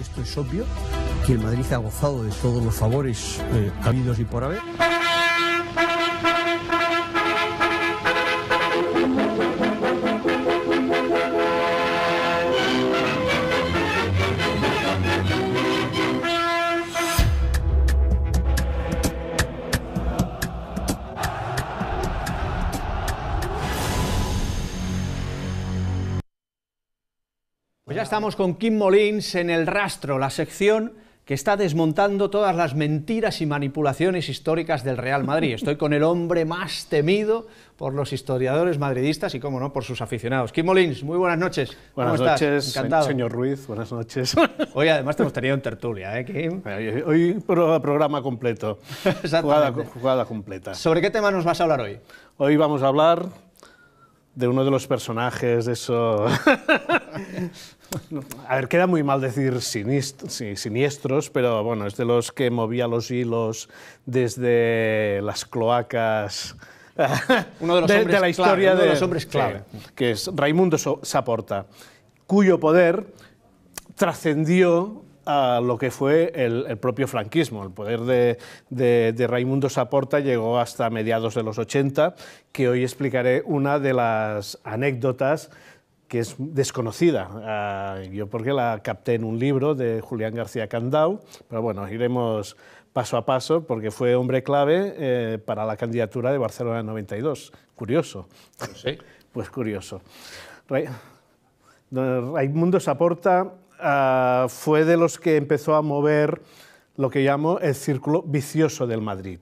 Esto es obvio, que el Madrid ha gozado de todos los favores eh, habidos y por haber. estamos con Kim Molins en El Rastro, la sección que está desmontando todas las mentiras y manipulaciones históricas del Real Madrid. Estoy con el hombre más temido por los historiadores madridistas y, como no, por sus aficionados. Kim Molins, muy buenas noches. Buenas noches, señor Ruiz, buenas noches. Hoy además te hemos tenido en tertulia, ¿eh, Kim? Hoy programa completo, jugada, jugada completa. ¿Sobre qué tema nos vas a hablar hoy? Hoy vamos a hablar de uno de los personajes de eso... A ver, queda muy mal decir siniestros, pero bueno, es de los que movía los hilos desde las cloacas. Uno de, los hombres de la historia de, los hombres clave. que es Raimundo Saporta, cuyo poder trascendió a lo que fue el, propio franquismo. El poder de, de Raimundo Saporta llegó hasta mediados de los 80, que hoy explicaré una de las anécdotas que es desconocida. Ah, yo porque la capté en un libro de Julián García Candau, pero bueno, iremos paso a paso porque fue hombre clave eh, para la candidatura de Barcelona en 92. Curioso. pues, pues curioso. Raimundo Saporta ah, fue de los que empezó a mover lo que llamo el círculo vicioso del Madrid.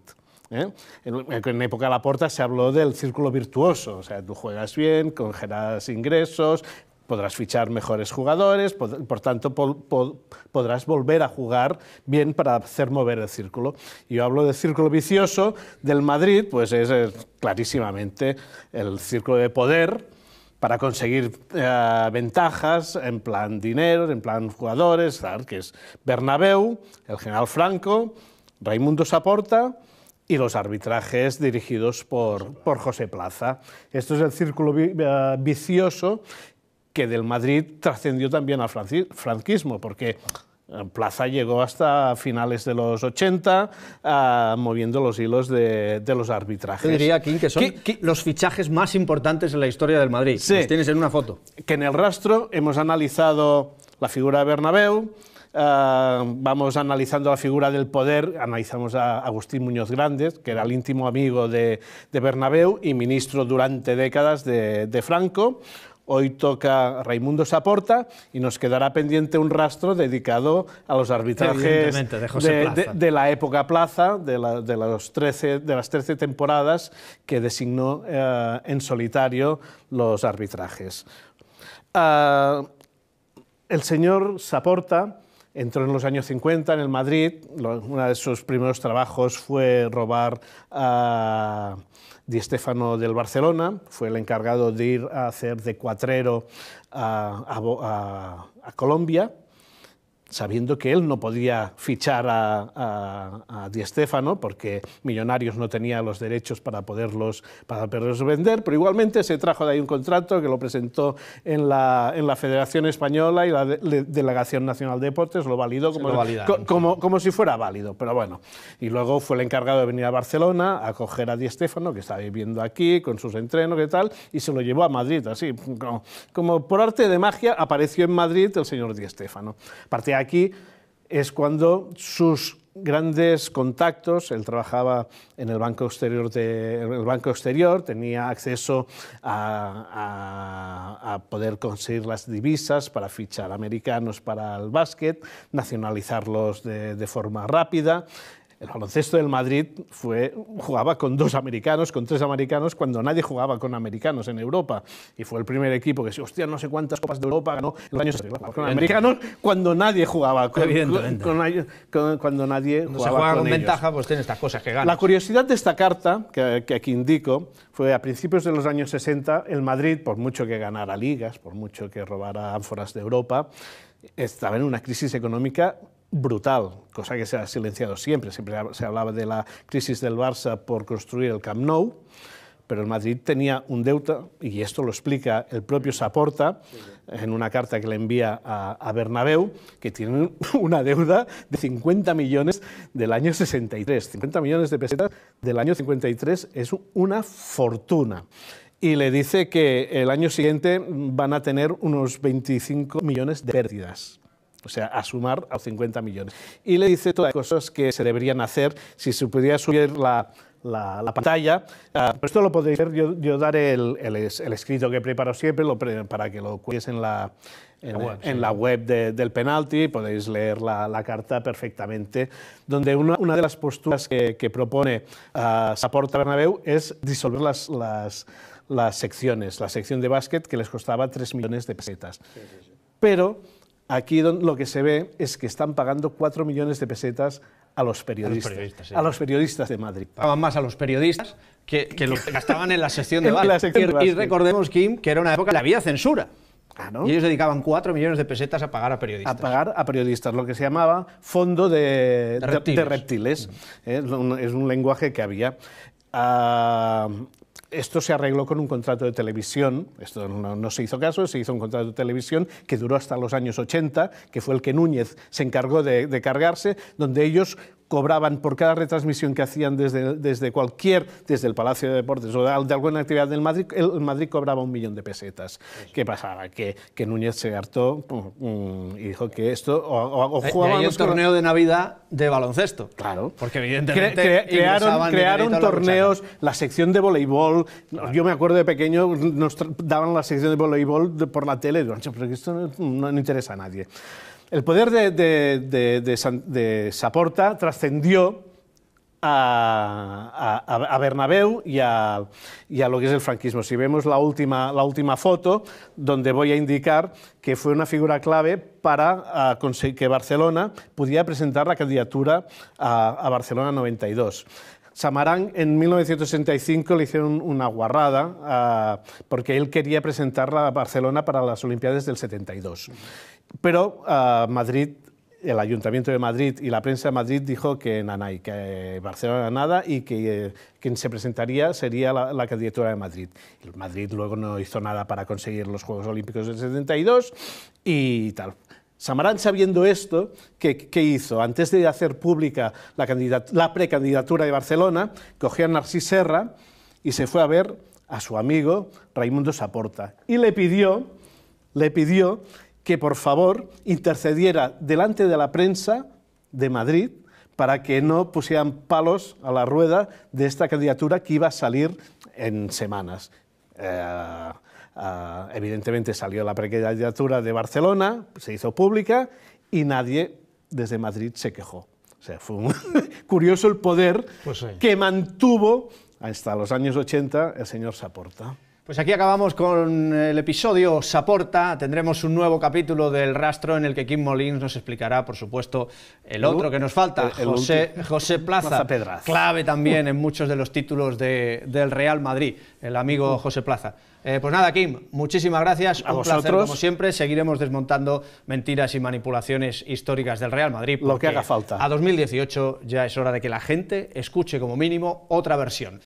¿eh? En, la época de la porta se habló del círculo virtuoso, o sea, tú juegas bien, congelas ingresos, podrás fichar mejores jugadores, por, tanto podrás volver a jugar bien para hacer mover el círculo. yo hablo del círculo vicioso del Madrid, pues es, clarísimamente el círculo de poder para conseguir eh, ventajas en plan dinero, en plan jugadores, que es Bernabéu, el general Franco, Raimundo Saporta, y los arbitrajes dirigidos por, por José Plaza. Esto es el círculo eh, vicioso que del Madrid trascendió también al franquismo, porque eh, Plaza llegó hasta finales de los 80 ah, moviendo los hilos de, de, los arbitrajes. Yo diría, aquí que son los fichajes más importantes en la historia del Madrid. Sí, los tienes en una foto. Que en el rastro hemos analizado la figura de Bernabéu, Ah, vamos analizando la figura del poder, analizamos a Agustín Muñoz Grandes, que era el íntimo amigo de, de y ministro durante décadas de, Franco. Hoy toca Raimundo Saporta y nos quedará pendiente un rastro dedicado a los arbitrajes de, la época Plaza, de, las 13 temporadas que designó eh, en solitario los arbitrajes. Ah, el señor Saporta Entró en los años 50 en el Madrid, uno de sus primeros trabajos fue robar a Di Stefano del Barcelona, fue el encargado de ir a hacer de cuatrero a Colombia, sabiendo que él no podía fichar a, a, Di Stefano porque Millonarios no tenía los derechos para poderlos, para poderlos vender, pero igualmente se trajo de ahí un contrato que lo presentó en la, en la Federación Española y la Delegación Nacional de Deportes lo validó como, como, como, si fuera válido, pero bueno. Y luego fue el encargado de venir a Barcelona a coger a Di Stefano, que estaba viviendo aquí con sus entrenos y tal, y se lo llevó a Madrid, así como, por arte de magia apareció en Madrid el señor Di Stefano. Partía aquí es cuando sus grandes contactos, él trabajaba en el Banco Exterior, banco exterior tenía acceso a, poder conseguir las divisas para fichar americanos para el básquet, nacionalizarlos de forma rápida, el baloncesto del Madrid fue, jugaba con dos americanos, con tres americanos, cuando nadie jugaba con americanos en Europa. Y fue el primer equipo que, hostia, no sé cuántas copas de Europa ganó en los años con americanos, cuando nadie jugaba con, cuando nadie jugaba se con, ventaja, pues tiene estas cosas que ganan. La curiosidad de esta carta, que, aquí indico, fue a principios de los años 60, el Madrid, por mucho que ganara ligas, por mucho que robara ánforas de Europa, estaba en una crisis económica brutal, cosa que se ha silenciado siempre. Siempre se hablaba de la crisis del Barça por construir el Camp Nou, pero el Madrid tenía un deuda, y esto lo explica el propio Saporta en una carta que le envía a, a que tienen una deuda de 50 millones del año 63. 50 millones de pesetas del año 53 es una fortuna y le dice que el año siguiente van a tener unos 25 millones de pérdidas o sea, a sumar a 50 millones. Y le dice todas las cosas que se deberían hacer si se pudiera subir la, la, pantalla. Ah, esto lo podéis ver, yo, daré el, el, escrito que preparo siempre lo para que lo cuelgues en la, en, la web, del penalti, podéis leer la, la carta perfectamente, donde una, una, de las posturas que, propone ah, Saporta Bernabeu es disolver las, las, secciones, la sección de básquet que les costaba 3 millones de pesetas. Pero Aquí lo que se ve es que están pagando 4 millones de pesetas a los periodistas. A los periodistas, de Madrid. Pagaban más a los periodistas que, lo gastaban en la sección de Madrid. Y, recordemos, Kim, que era una época en la que había censura. Y ellos dedicaban 4 millones de pesetas a pagar a periodistas. A pagar a periodistas, lo que se llamaba fondo de, reptiles. Mm. ¿eh? Es, un, lenguaje que había. Ah, esto se arregló con un contrato de televisión, esto no, se hizo caso, se hizo un contrato de televisión que duró hasta los años 80, que fue el que Núñez se encargó de cargarse, donde ellos cobraban por cada retransmisión que hacían desde, desde cualquier, desde el Palacio de Deportes o de, alguna actividad del Madrid, el Madrid cobraba un millón de pesetas. ¿Qué pasaba? Que, que, Núñez se hartó mm, y dijo que esto, o, o jugaban... De torneo de Navidad de baloncesto. Claro. Porque evidentemente... crearon, torneos, la, sección de voleibol, yo me acuerdo de pequeño, nos daban la sección de voleibol por la tele, y pero esto no, no interesa a nadie. El poder de, de, de de, de Saporta trascendió a, a, a, Bernabéu y a, y a, lo que es el franquismo. Si vemos la última, la última foto, donde voy a indicar que fue una figura clave para eh, conseguir que Barcelona pudiera presentar la candidatura a, a Barcelona 92. Samarán en 1965 le hicieron una guarrada eh, porque él quería presentarla a Barcelona para las Olimpiadas del 72. Pero ah, Madrid, el Ayuntamiento de Madrid y la prensa de Madrid dijo que que Barcelona nada y que eh, quien se presentaría sería la, candidatura de Madrid. Madrid luego no hizo nada para conseguir los Juegos Olímpicos del 72 y tal. Samarán, sabiendo esto, ¿qué, hizo? Antes de hacer pública la, la precandidatura de Barcelona, cogió a Narcís Serra y se fue a ver a su amigo Raimundo Saporta. Y le pidió, le pidió que por favor intercediera delante de la prensa de Madrid para que no pusieran palos a la rueda de esta candidatura que iba a salir en semanas. Eh, eh, evidentemente salió la candidatura de Barcelona, se hizo pública y nadie desde Madrid se quejó. O sea, fue curioso el poder pues que mantuvo hasta los años 80 el señor Saporta. Pues aquí acabamos con el episodio Saporta. Tendremos un nuevo capítulo del rastro en el que Kim Molins nos explicará, por supuesto, el otro que nos falta, José, José, Plaza, clave también en muchos de los títulos del Real Madrid, el amigo José Plaza. Eh, pues nada, Kim, muchísimas gracias. A un vosotros. como siempre. Seguiremos desmontando mentiras y manipulaciones históricas del Real Madrid. Lo que haga falta. A 2018 ya es hora de que la gente escuche como mínimo otra versión.